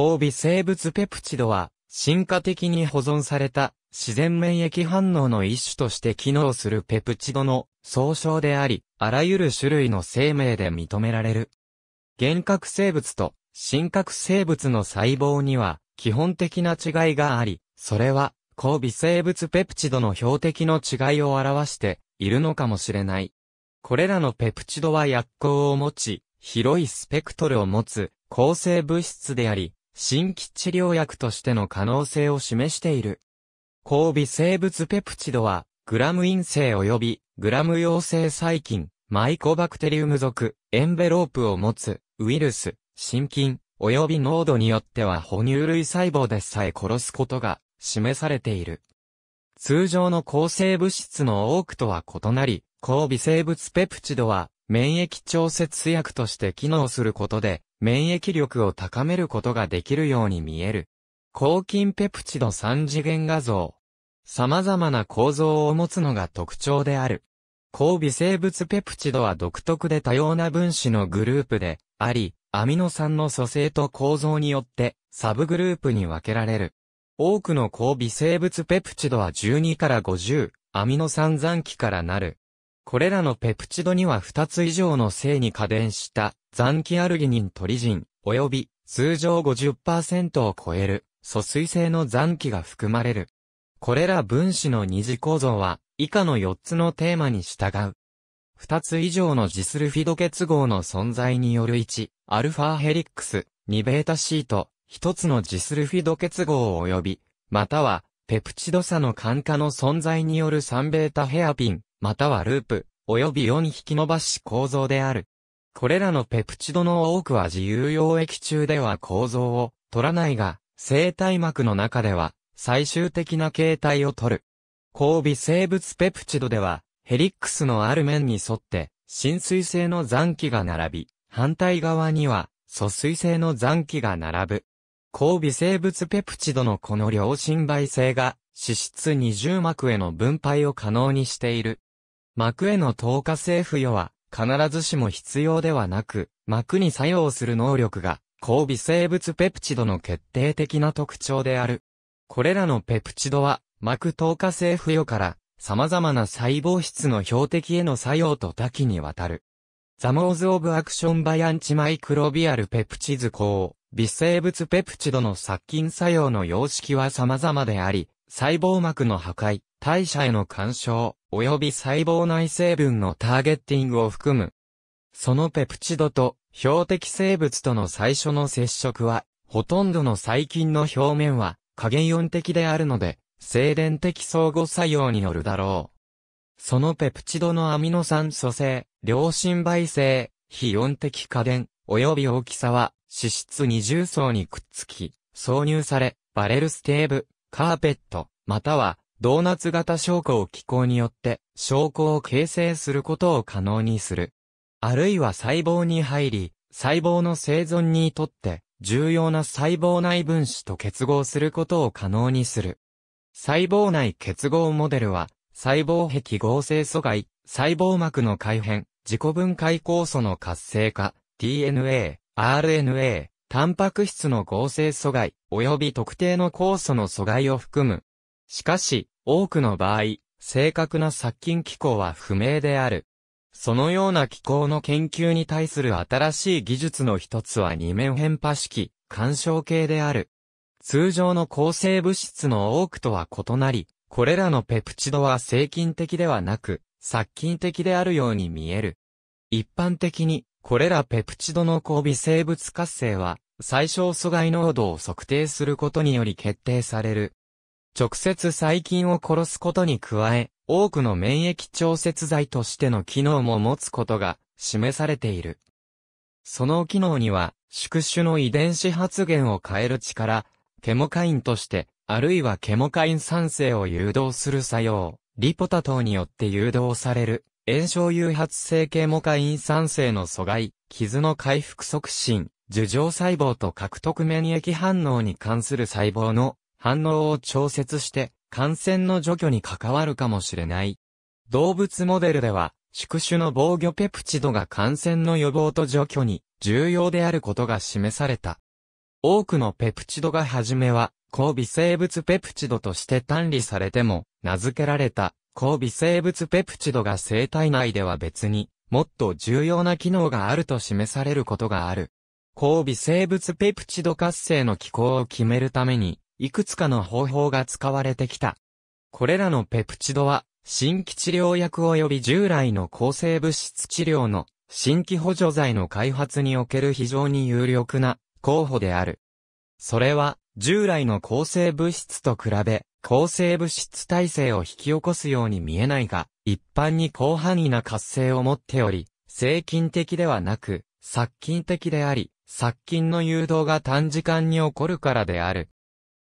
交尾生物ペプチドは、進化的に保存された自然免疫反応の一種として機能するペプチドの総称であり、あらゆる種類の生命で認められる。原核生物と真核生物の細胞には基本的な違いがあり、それは交尾生物ペプチドの標的の違いを表しているのかもしれない。これらのペプチドは薬効を持ち、広いスペクトルを持つ構成物質であり、新規治療薬としての可能性を示している。抗微生物ペプチドは、グラム陰性及びグラム陽性細菌、マイコバクテリウム属、エンベロープを持つ、ウイルス、心筋、及び濃度によっては哺乳類細胞でさえ殺すことが示されている。通常の抗生物質の多くとは異なり、抗微生物ペプチドは免疫調節薬として機能することで、免疫力を高めることができるように見える。抗菌ペプチド3次元画像。様々な構造を持つのが特徴である。抗微生物ペプチドは独特で多様な分子のグループであり、アミノ酸の組成と構造によってサブグループに分けられる。多くの抗微生物ペプチドは12から50アミノ酸残基からなるこれらのペプチドには2つ以上の性に加伝した残機アルギニントリジン、及び通常50%を超える疎水性の残機が含まれる。これら分子の二次構造は以下の4つのテーマに従う。2つ以上のジスルフィド結合の存在による1、アルファヘリックス、2ベータシート、1つのジスルフィド結合及び、または、ペプチド差の感化の存在による3ベータヘアピン、またはループ、および4引き伸ばし構造である。これらのペプチドの多くは自由溶液中では構造を取らないが、生体膜の中では最終的な形態を取る。交尾生物ペプチドでは、ヘリックスのある面に沿って浸水性の残機が並び、反対側には疎水性の残機が並ぶ。交尾生物ペプチドのこの両心媒性が脂質二重膜への分配を可能にしている。膜への透過性付与は、必ずしも必要ではなく、膜に作用する能力が、高微生物ペプチドの決定的な特徴である。これらのペプチドは、膜透過性付与から、様々な細胞質の標的への作用と多岐にわたる。ザモーズ・オブ・アクション・バイ・アンチマイクロビアル・ペプチズ抗、微生物ペプチドの殺菌作用の様式は様々であり、細胞膜の破壊、代謝への干渉、及び細胞内成分のターゲッティングを含む。そのペプチドと標的生物との最初の接触は、ほとんどの細菌の表面は加減音的であるので、静電的相互作用によるだろう。そのペプチドのアミノ酸素性、良心媒性、非音的家電、及び大きさは、脂質二重層にくっつき、挿入され、バレルステーブ、カーペット、またはドーナツ型証拠を機構によって証拠を形成することを可能にする。あるいは細胞に入り、細胞の生存にとって重要な細胞内分子と結合することを可能にする。細胞内結合モデルは、細胞壁合成阻害、細胞膜の改変、自己分解酵素の活性化、DNA、RNA、タンパク質の合成阻害、及び特定の酵素の阻害を含むしかし、多くの場合、正確な殺菌機構は不明である。そのような機構の研究に対する新しい技術の一つは二面変化式、干渉系である。通常の抗生物質の多くとは異なり、これらのペプチドは正菌的ではなく、殺菌的であるように見える。一般的に、これらペプチドの交微生物活性は、最小阻害濃度を測定することにより決定される。直接細菌を殺すことに加え、多くの免疫調節剤としての機能も持つことが示されている。その機能には、宿主の遺伝子発現を変える力、ケモカインとして、あるいはケモカイン酸性を誘導する作用、リポタ等によって誘導される、炎症誘発性ケモカイン酸性の阻害、傷の回復促進、樹状細胞と獲得免疫反応に関する細胞の反応を調節して感染の除去に関わるかもしれない。動物モデルでは、宿主の防御ペプチドが感染の予防と除去に重要であることが示された。多くのペプチドがはじめは、抗微生物ペプチドとして単理されても、名付けられた、抗微生物ペプチドが生体内では別に、もっと重要な機能があると示されることがある。抗微生物ペプチド活性の機構を決めるために、いくつかの方法が使われてきた。これらのペプチドは、新規治療薬及び従来の抗生物質治療の新規補助剤の開発における非常に有力な候補である。それは、従来の抗生物質と比べ、抗生物質耐性を引き起こすように見えないが、一般に広範囲な活性を持っており、制菌的ではなく、殺菌的であり、殺菌の誘導が短時間に起こるからである。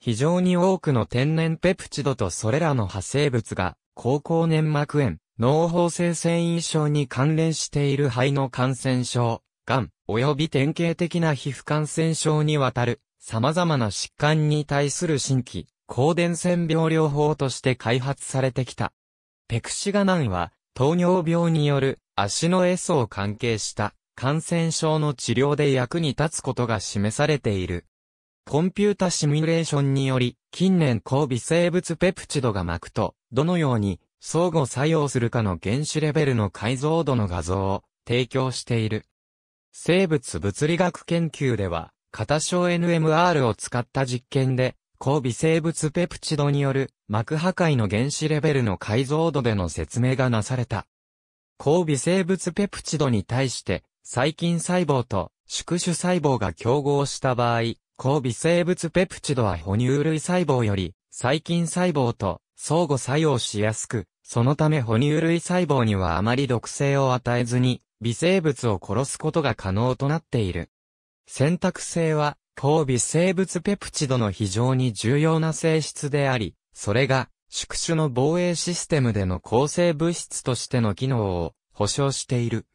非常に多くの天然ペプチドとそれらの派生物が、高校粘膜炎、脳包性繊維症に関連している肺の感染症、癌、及び典型的な皮膚感染症にわたる、様々な疾患に対する新規、抗伝染病療法として開発されてきた。ペクシガナンは、糖尿病による足のエソを関係した感染症の治療で役に立つことが示されている。コンピュータシミュレーションにより、近年抗微生物ペプチドが膜と、どのように相互作用するかの原子レベルの解像度の画像を提供している。生物物理学研究では、片小 NMR を使った実験で、抗微生物ペプチドによる膜破壊の原子レベルの解像度での説明がなされた。抗微生物ペプチドに対して、細菌細胞と宿主細胞が競合した場合、抗微生物ペプチドは哺乳類細胞より細菌細胞と相互作用しやすく、そのため哺乳類細胞にはあまり毒性を与えずに微生物を殺すことが可能となっている。選択性は抗微生物ペプチドの非常に重要な性質であり、それが宿主の防衛システムでの構成物質としての機能を保障している。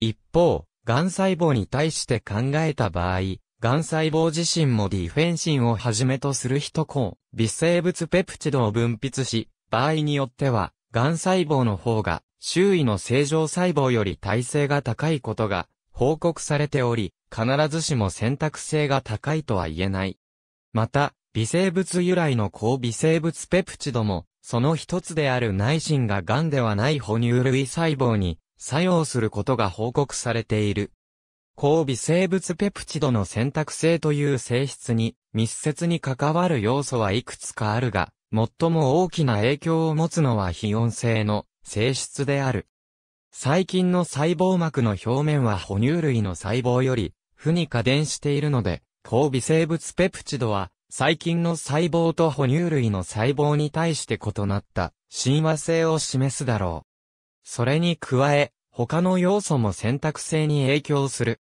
一方、癌細胞に対して考えた場合、癌細胞自身もディフェンシンをはじめとする人抗、微生物ペプチドを分泌し、場合によっては、癌細胞の方が、周囲の正常細胞より耐性が高いことが報告されており、必ずしも選択性が高いとは言えない。また、微生物由来の高微生物ペプチドも、その一つである内心が癌ではない哺乳類細胞に作用することが報告されている。交微生物ペプチドの選択性という性質に密接に関わる要素はいくつかあるが、最も大きな影響を持つのは非音性の性質である。細菌の細胞膜の表面は哺乳類の細胞より、負に過電しているので、交微生物ペプチドは、細菌の細胞と哺乳類の細胞に対して異なった親和性を示すだろう。それに加え、他の要素も選択性に影響する。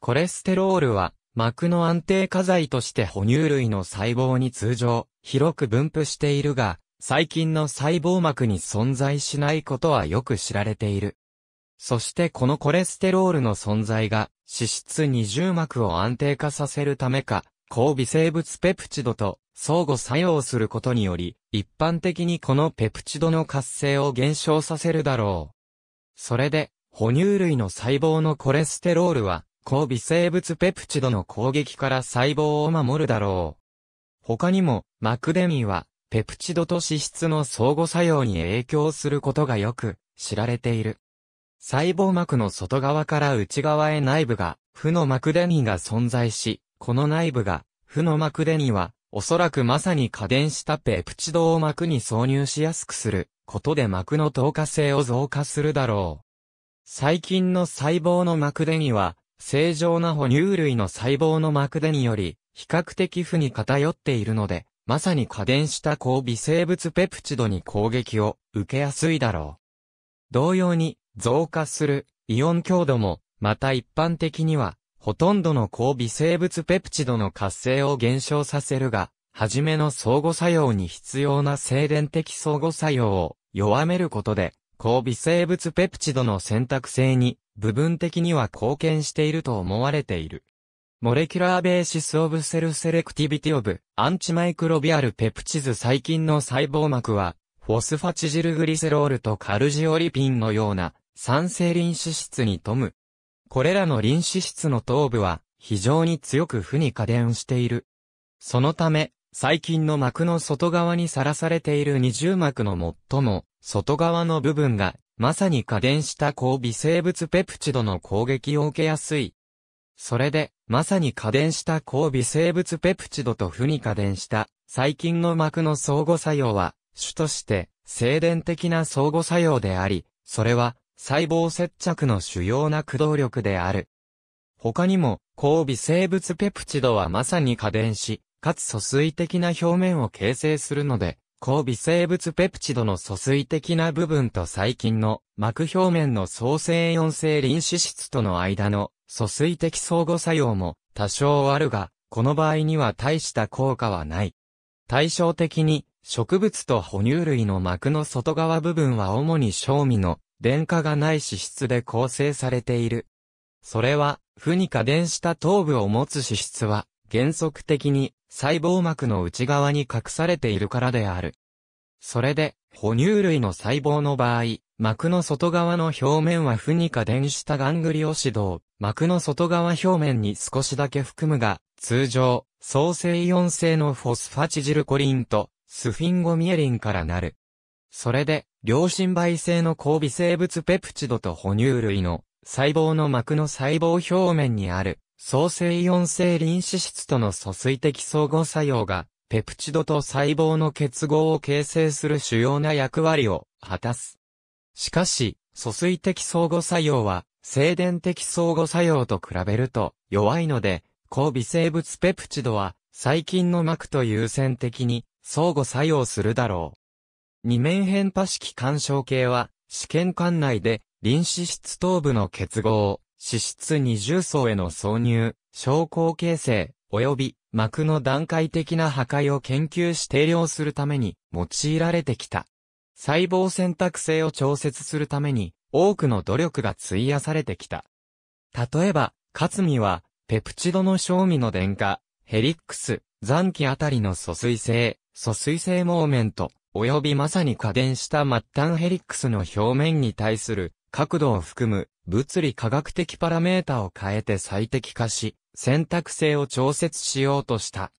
コレステロールは、膜の安定化剤として哺乳類の細胞に通常、広く分布しているが、細菌の細胞膜に存在しないことはよく知られている。そしてこのコレステロールの存在が脂質二重膜を安定化させるためか、抗微生物ペプチドと相互作用することにより、一般的にこのペプチドの活性を減少させるだろう。それで、哺乳類の細胞のコレステロールは抗微生物ペプチドの攻撃から細胞を守るだろう。他にも、マクデミは、ペプチドと脂質の相互作用に影響することがよく知られている。細胞膜の外側から内側へ内部が、負のマクデニが存在し、この内部が、負のマクデニは、おそらくまさに過電したペプチドを膜に挿入しやすくすることで膜の透過性を増加するだろう。最近の細胞の膜デニは、正常な哺乳類の細胞の膜でにより、比較的負に偏っているので、まさに過電した抗微生物ペプチドに攻撃を受けやすいだろう。同様に、増加するイオン強度も、また一般的には、ほとんどの抗微生物ペプチドの活性を減少させるが、はじめの相互作用に必要な静電的相互作用を弱めることで、抗微生物ペプチドの選択性に部分的には貢献していると思われている。モレキュラーベーシスオブセルセレクティビティオブアンチマイクロビアルペプチズ細菌の細胞膜は、フォスファチジルグリセロールとカルジオリピンのような酸性臨脂質に富む。これらの臨脂質の頭部は非常に強く負に加電している。そのため、細菌の膜の外側にさらされている二重膜の最も外側の部分がまさに加電した抗微生物ペプチドの攻撃を受けやすい。それで、まさに加電した抗微生物ペプチドと負に加電した細菌の膜の相互作用は、主として静電的な相互作用であり、それは細胞接着の主要な駆動力である。他にも、抗微生物ペプチドはまさに加電し、かつ疎水的な表面を形成するので、抗微生物ペプチドの疎水的な部分と細菌の膜表面の創生イオン性臨脂質との間の疎水的相互作用も多少あるが、この場合には大した効果はない。対照的に植物と哺乳類の膜の外側部分は主に正味の電化がない脂質で構成されている。それは、負に加電した頭部を持つ脂質は、原則的に細胞膜の内側に隠されているからである。それで、哺乳類の細胞の場合、膜の外側の表面は不二か電子多ガングリオシド膜の外側表面に少しだけ含むが、通常、創生イオン性のフォスファチジルコリンと、スフィンゴミエリンからなる。それで、両心媒性の交微生物ペプチドと哺乳類の細胞の膜の細胞表面にある創性イオン性臨脂質との疎水的相互作用が、ペプチドと細胞の結合を形成する主要な役割を果たす。しかし、疎水的相互作用は、静電的相互作用と比べると弱いので、抗微生物ペプチドは、細菌の膜と優先的に相互作用するだろう。二面変化式干渉系は、試験管内で、臨脂質頭部の結合を脂質二重層への挿入、昇降形成、及び膜の段階的な破壊を研究し定量するために用いられてきた。細胞選択性を調節するために多くの努力が費やされてきた。例えば、カツミは、ペプチドの小味の電化、ヘリックス、残機あたりの疎水性、疎水性モーメント、及びまさに加電した末端ヘリックスの表面に対する角度を含む物理科学的パラメータを変えて最適化し、選択性を調節しようとした。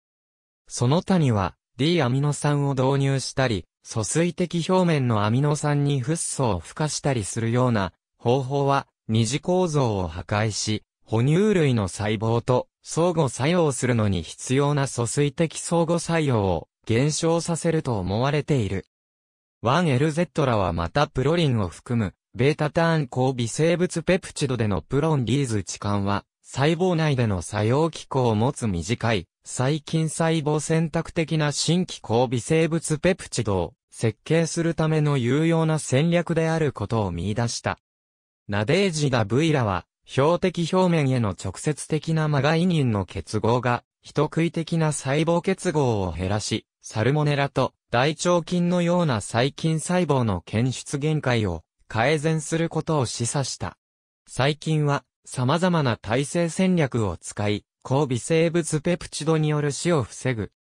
その他には、D アミノ酸を導入したり、疎水的表面のアミノ酸にフッ素を付加したりするような方法は、二次構造を破壊し、哺乳類の細胞と相互作用するのに必要な疎水的相互作用を減少させると思われている。1LZ らはまたプロリンを含むベータターン抗微生物ペプチドでのプロンリーズ置換は、細胞内での作用機構を持つ短い、細菌細胞選択的な新規抗微生物ペプチドを設計するための有用な戦略であることを見出した。ナデージダ・ブイラは、標的表面への直接的なマガイニンの結合が、人食い的な細胞結合を減らし、サルモネラと大腸菌のような細菌細胞の検出限界を改善することを示唆した。最近は、様々な体制戦略を使い、高微生物ペプチドによる死を防ぐ。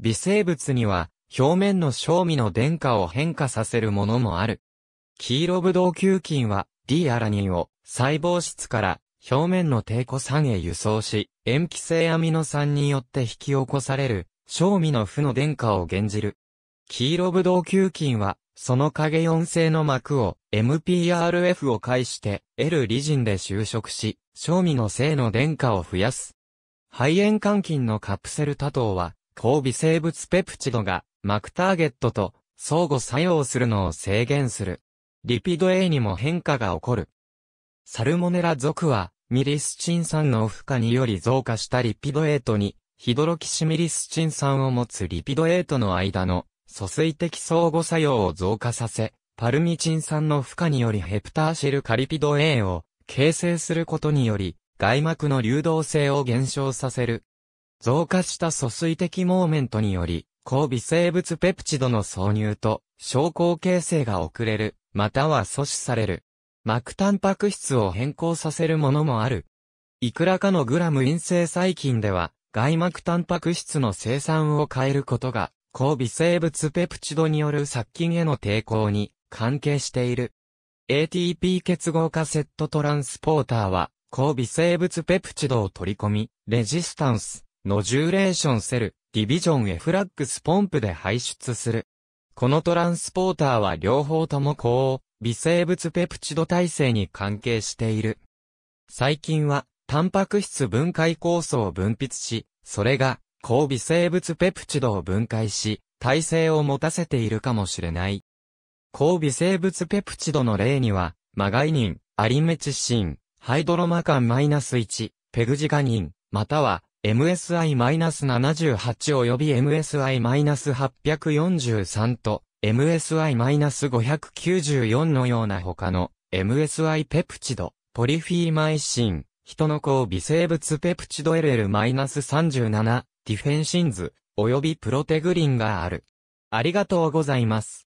微生物には、表面の小味の電化を変化させるものもある。黄色ブドウ球菌は D アラニンを細胞質から表面の低固酸へ輸送し、塩基性アミノ酸によって引き起こされる、小味の負の電化を減じる。黄色ブドウ球菌は、その影4性の膜を MPRF を介して L 理人で就職し、賞味の性の電化を増やす。肺炎肝菌のカプセル多糖は、抗微生物ペプチドが、膜ターゲットと相互作用するのを制限する。リピド A にも変化が起こる。サルモネラ属は、ミリスチン酸の負荷により増加したリピドエとトに、ヒドロキシミリスチン酸を持つリピドエとトの間の、疎水的相互作用を増加させ、パルミチン酸の負荷によりヘプターシルカリピド A を形成することにより、外膜の流動性を減少させる。増加した疎水的モーメントにより、抗微生物ペプチドの挿入と、昇降形成が遅れる、または阻止される。膜タンパク質を変更させるものもある。いくらかのグラム陰性細菌では、外膜タンパク質の生産を変えることが、抗微生物ペプチドによる殺菌への抵抗に関係している。ATP 結合化セットトランスポーターは、高微生物ペプチドを取り込み、レジスタンス、ノジュレーションセル、ディビジョンフラックスポンプで排出する。このトランスポーターは両方とも高微生物ペプチド体制に関係している。最近は、タンパク質分解酵素を分泌し、それが、高微生物ペプチドを分解し、耐性を持たせているかもしれない。抗微生物ペプチドの例には、マガイニン、アリメチシン、ハイドロマカンマイナス -1、ペグジガニン、または MSI-78 及び MSI-843 と MSI-594 のような他の MSI ペプチド、ポリフィーマイシン、人の抗微生物ペプチド LL-37、ディフェンシンズ、及びプロテグリンがある。ありがとうございます。